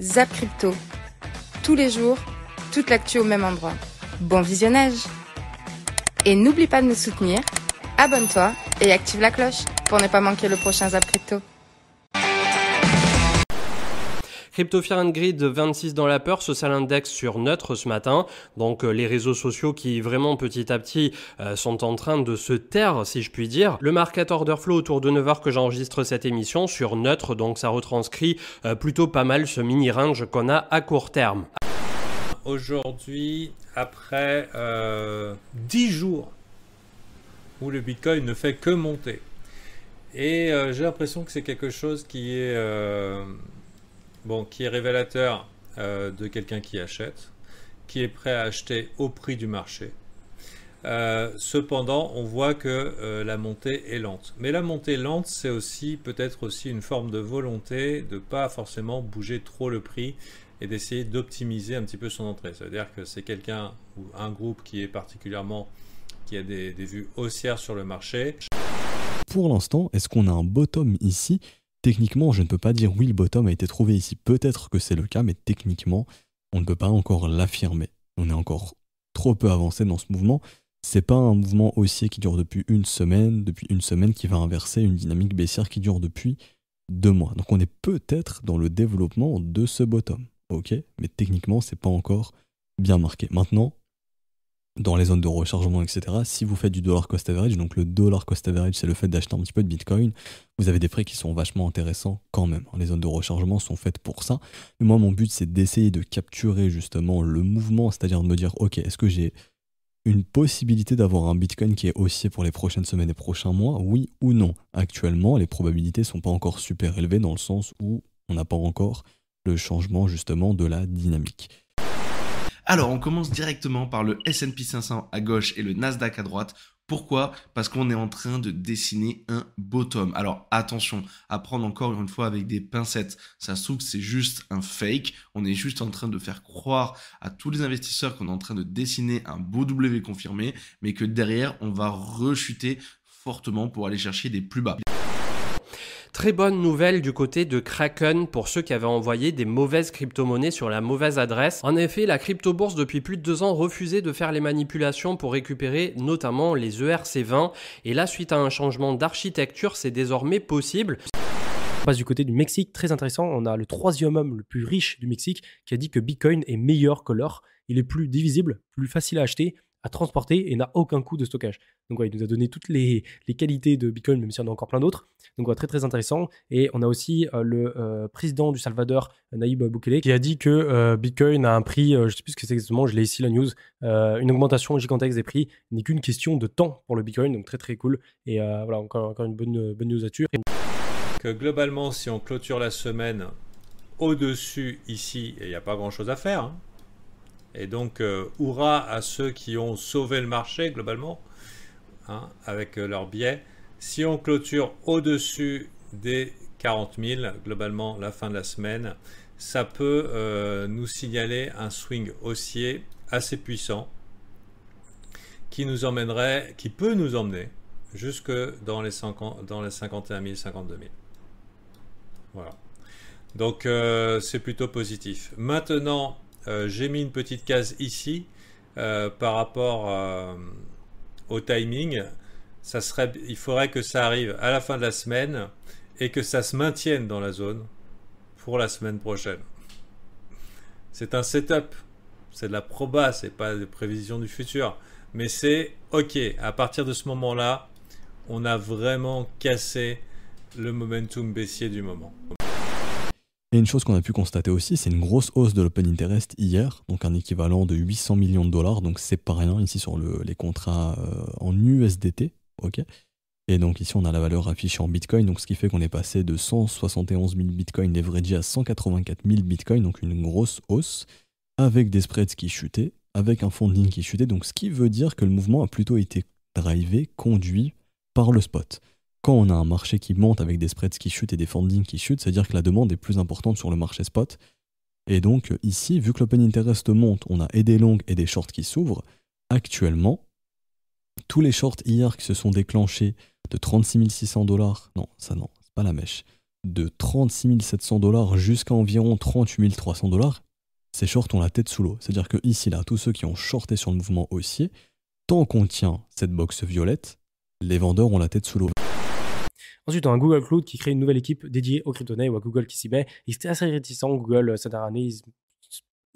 Zap Crypto. Tous les jours, toute l'actu au même endroit. Bon visionnage Et n'oublie pas de nous soutenir, abonne-toi et active la cloche pour ne pas manquer le prochain Zap Crypto. Crypto and Grid 26 dans la peur, sale index sur neutre ce matin. Donc euh, les réseaux sociaux qui vraiment petit à petit euh, sont en train de se taire, si je puis dire. Le market order flow autour de 9h que j'enregistre cette émission sur neutre, donc ça retranscrit euh, plutôt pas mal ce mini range qu'on a à court terme. Aujourd'hui, après 10 jours où le Bitcoin ne fait que monter, et j'ai l'impression que c'est quelque chose qui est bon, qui est révélateur euh, de quelqu'un qui achète, qui est prêt à acheter au prix du marché. Euh, cependant, on voit que euh, la montée est lente. Mais la montée lente, c'est aussi peut-être aussi une forme de volonté de ne pas forcément bouger trop le prix et d'essayer d'optimiser un petit peu son entrée. cest à dire que c'est quelqu'un ou un groupe qui est particulièrement qui a des, des vues haussières sur le marché. Pour l'instant, est-ce qu'on a un bottom ici techniquement, je ne peux pas dire oui, le bottom a été trouvé ici. Peut-être que c'est le cas, mais techniquement, on ne peut pas encore l'affirmer. On est encore trop peu avancé dans ce mouvement. C'est pas un mouvement haussier qui dure depuis une semaine, depuis une semaine qui va inverser une dynamique baissière qui dure depuis deux mois. Donc on est peut-être dans le développement de ce bottom, ok Mais techniquement, c'est pas encore bien marqué. Maintenant, dans les zones de rechargement, etc. Si vous faites du dollar cost average, donc le dollar cost average, c'est le fait d'acheter un petit peu de Bitcoin, vous avez des frais qui sont vachement intéressants quand même. Les zones de rechargement sont faites pour ça. Mais moi, mon but, c'est d'essayer de capturer justement le mouvement, c'est-à-dire de me dire, ok, est-ce que j'ai une possibilité d'avoir un Bitcoin qui est haussier pour les prochaines semaines et prochains mois, oui ou non Actuellement, les probabilités sont pas encore super élevées dans le sens où on n'a pas encore le changement justement de la dynamique. Alors, on commence directement par le S&P 500 à gauche et le Nasdaq à droite. Pourquoi Parce qu'on est en train de dessiner un bottom. Alors attention, à prendre encore une fois avec des pincettes. Ça se trouve que c'est juste un fake. On est juste en train de faire croire à tous les investisseurs qu'on est en train de dessiner un beau W confirmé, mais que derrière, on va rechuter fortement pour aller chercher des plus bas. Très bonne nouvelle du côté de Kraken pour ceux qui avaient envoyé des mauvaises crypto-monnaies sur la mauvaise adresse. En effet, la crypto-bourse depuis plus de deux ans refusait de faire les manipulations pour récupérer notamment les ERC20 et là, suite à un changement d'architecture, c'est désormais possible. On passe du côté du Mexique, très intéressant, on a le troisième homme le plus riche du Mexique qui a dit que Bitcoin est meilleur que l'or, il est plus divisible, plus facile à acheter à transporter et n'a aucun coût de stockage. Donc il nous a donné toutes les, qualités de Bitcoin, même s'il y en a encore plein d'autres. Donc très très intéressant. Et on a aussi euh, le euh, président du Salvador, euh, Naïb Bukele, qui a dit que Bitcoin a un prix, je sais plus ce que c'est exactement, je l'ai ici la news, une augmentation gigantesque des prix n'est qu'une question de temps pour le Bitcoin, donc très très cool. Et voilà, encore, encore, une bonne, bonne news à tuer. Que globalement, si on clôture la semaine au-dessus ici, il n'y a pas grand-chose à faire. Hein, et donc, euh, à ceux qui ont sauvé le marché, globalement, hein, avec euh, leur biais. Si on clôture au-dessus des 40 000, globalement, la fin de la semaine, ça peut euh, nous signaler un swing haussier assez puissant qui nous emmènerait, qui peut nous emmener jusque dans les, 50, dans les 51 000, 52 000. Voilà. Donc, euh, c'est plutôt positif. Maintenant, euh, j'ai mis une petite case ici euh, par rapport euh, au timing. Ça serait, il faudrait que ça arrive à la fin de la semaine et que ça se maintienne dans la zone pour la semaine prochaine. C'est un setup, c'est de la proba, c'est pas des prévisions du futur, mais c'est ok. À partir de ce moment-là, on a vraiment cassé le momentum baissier du moment. Et une chose qu'on a pu constater aussi, c'est une grosse hausse de l'open interest hier, donc un équivalent de 800 millions de dollars, donc c'est pas rien ici sur les contrats euh, en USDT, ok Et donc ici on a la valeur affichée en Bitcoin, donc ce qui fait qu'on est passé de 171 000 Bitcoin leveragés à 184 000 Bitcoin, donc une grosse hausse, avec des spreads qui chutaient, avec un de ligne qui chutait, donc ce qui veut dire que le mouvement a plutôt été drivé, conduit par le spot quand on a un marché qui monte avec des spreads qui chutent et des funding qui chutent, c'est-à-dire que la demande est plus importante sur le marché spot. Et donc ici, vu que l'open interest monte, on a et des longues et des shorts qui s'ouvrent. Actuellement, tous les shorts hier qui se sont déclenchés de 36 600 dollars, non, ça non, c'est pas la mèche, de 36 700 dollars jusqu'à environ 38 300 dollars, ces shorts ont la tête sous l'eau. C'est-à-dire que ici, là, tous ceux qui ont shorté sur le mouvement haussier, tant qu'on tient cette box violette, les vendeurs ont la tête sous l'eau. Ensuite, on a Google Cloud qui crée une nouvelle équipe dédiée aux crypto ou à Google qui s'y met. Il assez réticent. Google, euh, cette dernière année, ils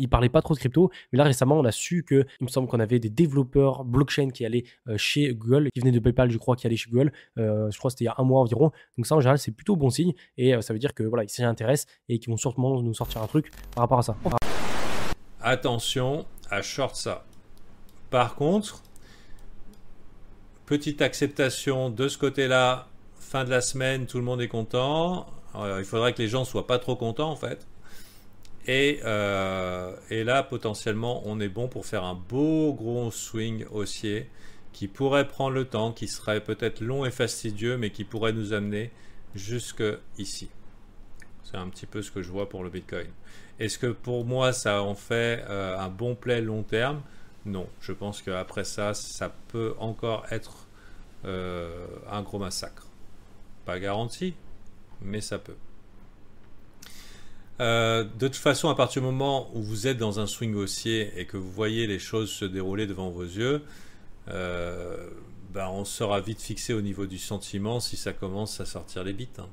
il parlait pas trop de crypto, mais là récemment on a su que il me semble qu'on avait des développeurs blockchain qui allaient euh, chez Google, qui venaient de PayPal, je crois, qui allaient chez Google. Euh, je crois que c'était il y a un mois environ. Donc ça en général c'est plutôt bon signe et ça veut dire que voilà ils s'y intéressent et qu'ils vont sûrement nous sortir un truc par rapport à ça. Ah. Attention à short ça. Par contre, petite acceptation de ce côté-là fin de la semaine, tout le monde est content. Euh, il faudrait que les gens ne soient pas trop contents en fait. Euh, et, là, potentiellement, on est bon pour faire un beau gros swing haussier qui pourrait prendre le temps, qui serait peut-être long et fastidieux, mais qui pourrait nous amener jusque ici. C'est un petit peu ce que je vois pour le Bitcoin. Est-ce que pour moi, ça en fait euh, un bon play long terme Non, je pense qu'après ça, ça peut encore être un gros massacre. Pas garanti, mais ça peut. Euh, de toute façon, à partir du moment où vous êtes dans un swing haussier et que vous voyez les choses se dérouler devant vos yeux, euh, ben on sera vite fixé au niveau du sentiment si ça commence à sortir les bits hein.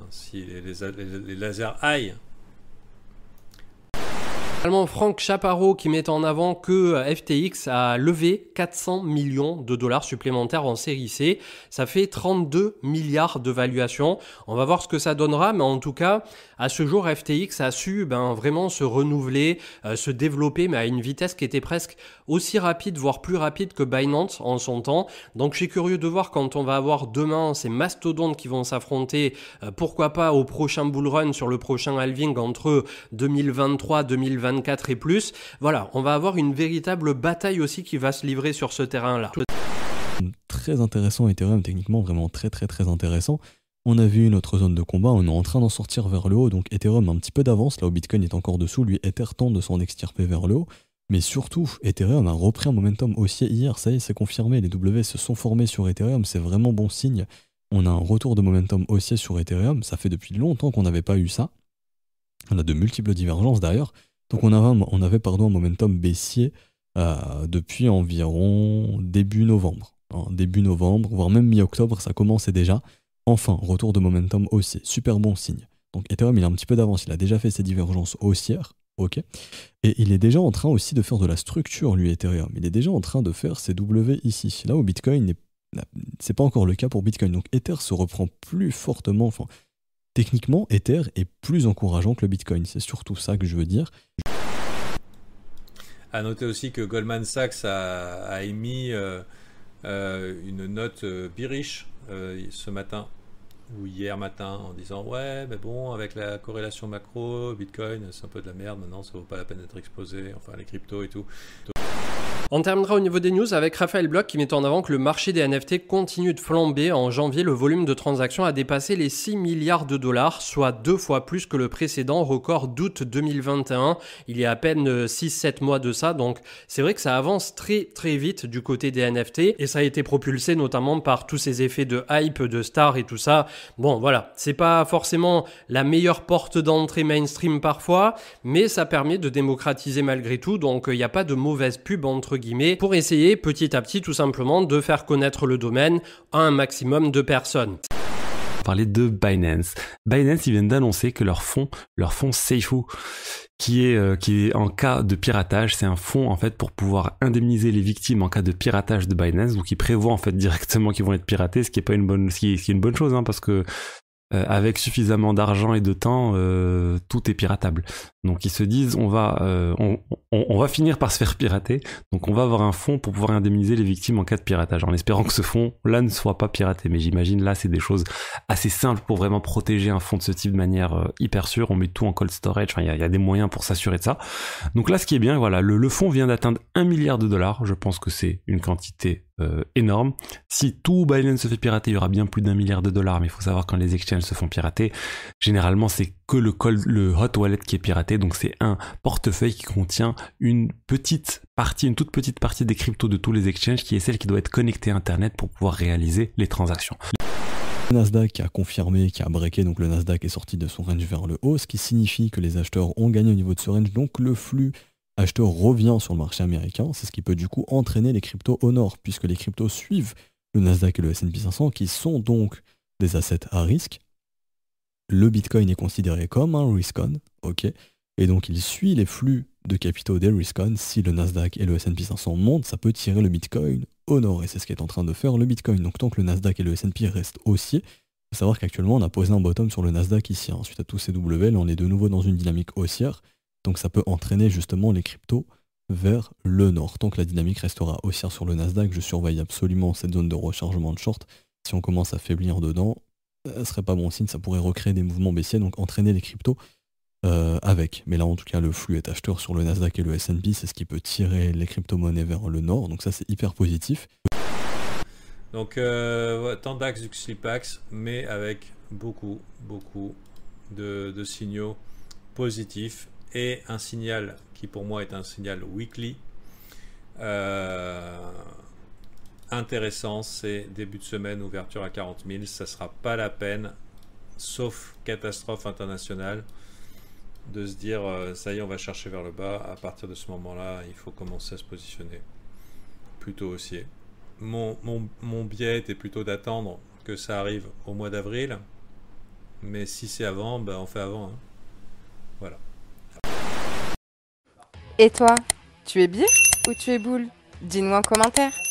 hein, Si les, les lasers aillent Franck Chaparro qui met en avant que euh, FTX a levé 400 millions de dollars supplémentaires en série C. Ça fait 32 milliards de valuations. On va voir ce que ça donnera, mais en tout cas, à ce jour, FTX a su ben, vraiment se renouveler, euh, se développer, mais à une vitesse qui était presque aussi rapide, voire plus rapide que Binance en son temps. Donc je suis curieux de voir quand on va avoir demain ces mastodontes qui vont s'affronter, euh, pourquoi pas au prochain bull run sur le prochain halving entre 2023, 2024 et plus. Voilà, on va avoir une véritable bataille aussi qui va se livrer sur ce terrain-là. Très intéressant Ethereum, techniquement vraiment très très très intéressant. On a vu notre zone de combat, on est en train d'en sortir vers le haut, donc Ethereum un petit peu d'avance, là où Bitcoin est encore dessous, lui Ether tend de s'en extirper vers le haut. Mais surtout, Ethereum a repris un momentum haussier hier, ça y est, c'est confirmé, les W se sont formés sur Ethereum, c'est vraiment bon signe. On a un retour de momentum haussier sur Ethereum, ça fait depuis longtemps qu'on n'avait pas eu ça. On a de multiples divergences d'ailleurs. Donc on avait, on avait un momentum baissier euh, depuis environ début novembre. Hein, début novembre, voire même mi-octobre, ça commençait déjà. Enfin, retour de momentum haussier, super bon signe. Donc Ethereum, il a un petit peu d'avance, il a déjà fait ses divergences haussières. Ok. Et il est déjà en train aussi de faire de la structure, lui, Ethereum. Il est déjà en train de faire ses W ici. Là où Bitcoin C'est pas encore le cas pour Bitcoin. Donc Ether se reprend plus fortement. Enfin, techniquement, Ether est plus encourageant que le Bitcoin. C'est surtout ça que je veux dire. À noter aussi que Goldman Sachs a, émis euh, euh, une note euh, euh ce matin ou hier matin en disant ouais mais bon avec la corrélation macro Bitcoin c'est un peu de la merde maintenant ça vaut pas la peine d'être exposé enfin les cryptos et tout. On terminera au niveau des news avec Raphaël Bloch qui met en avant que le marché des NFT continue de flamber. En janvier, le volume de transactions a dépassé les 6 milliards de dollars, soit deux fois plus que le précédent record d'août 2021. Il y a à peine 6-7 euh, mois de ça, donc c'est vrai que ça avance très très vite du côté des NFT et ça a été propulsé notamment par tous ces effets de hype, de stars et tout ça. Bon voilà, c'est pas forcément la meilleure porte d'entrée mainstream parfois, mais ça permet de démocratiser malgré tout, donc il euh, n'y a pas de mauvaise pub entre pour essayer petit à petit tout simplement de faire connaître le domaine à un maximum de personnes parler de Binance. Binance, ils viennent d'annoncer que leur fonds, leur fonds Seifu, qui est, euh, qui est en cas de piratage, c'est un fonds en fait pour pouvoir indemniser les victimes en cas de piratage de Binance, donc ils prévoient en fait directement qu'ils vont être piratés, ce qui est pas une bonne, qui est, une bonne chose, hein, parce que euh, avec suffisamment d'argent et de temps, euh, tout est piratable. Donc ils se disent on va, euh, on, va finir par se faire pirater, donc on va avoir un fonds pour pouvoir indemniser les victimes en cas de piratage, en espérant que ce fonds là ne soit pas piraté. Mais j'imagine là c'est des choses assez simples pour vraiment protéger un fonds de ce type de manière hyper sûre. On met tout en cold storage, il y, y, a des moyens pour s'assurer de ça. Donc là ce qui est bien, voilà, le, le fonds vient d'atteindre 1 milliard de dollars. Je pense que c'est une quantité euh, énorme. Si tout Binance se fait pirater, il y aura bien plus d'un milliard de dollars, mais il faut savoir quand les exchanges se font pirater, généralement c'est que le, cold, le hot wallet qui est piraté, donc c'est un portefeuille qui contient une petite partie, une toute petite partie des cryptos de tous les exchanges qui est celle qui doit être connectée à Internet pour pouvoir réaliser les transactions. Nasdaq a confirmé, qui a breaké, donc le Nasdaq est sorti de son range vers le haut, ce qui signifie que les acheteurs ont gagné au niveau de ce range, donc le flux acheteur revient sur le marché américain, c'est ce qui peut du coup entraîner les cryptos au nord, puisque les cryptos suivent le Nasdaq et le S&P 500, qui sont donc des assets à risque. Le Bitcoin est considéré comme un risk ok, et donc il suit les flux de capitaux des risk Si le Nasdaq et le S&P 500 montent, ça peut tirer le Bitcoin au nord, et c'est ce qui est en train de faire le Bitcoin. Donc tant que le Nasdaq et le S&P restent haussiers, il faut savoir qu'actuellement on a posé un bottom sur le Nasdaq ici. Ensuite à tous ces W, on est de nouveau dans une dynamique haussière. Donc ça peut entraîner justement les cryptos vers le nord. Tant que la dynamique restera haussière sur le Nasdaq, je surveille absolument cette zone de rechargement de short. Si on commence à faiblir dedans, euh, ce serait pas bon signe, ça pourrait recréer des mouvements baissiers, donc entraîner les cryptos euh, avec. Mais là, en tout cas, le flux est acheteur sur le Nasdaq et le S&P, c'est ce qui peut tirer les crypto-monnaies vers le nord, donc ça, c'est hyper positif. Donc, euh, du Slipax, mais avec beaucoup, beaucoup de signaux positifs et un signal qui pour moi est un signal weekly. Euh, intéressant, c'est début de semaine, ouverture à 40 000, ça sera pas la peine, sauf catastrophe internationale, de se dire euh, ça y est, on va chercher vers le bas. À partir de ce moment-là, il faut commencer à se positionner plutôt haussier. Mon, biais était plutôt d'attendre que ça arrive au mois d'avril, mais si c'est avant, ben on fait avant. Hein. Et toi, tu es bien ou tu es boule Dis-nous en commentaire.